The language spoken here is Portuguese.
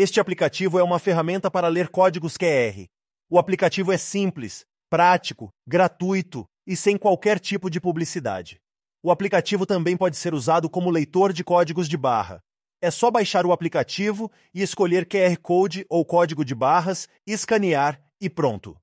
Este aplicativo é uma ferramenta para ler códigos QR. O aplicativo é simples, prático, gratuito e sem qualquer tipo de publicidade. O aplicativo também pode ser usado como leitor de códigos de barra. É só baixar o aplicativo e escolher QR Code ou código de barras, escanear e pronto.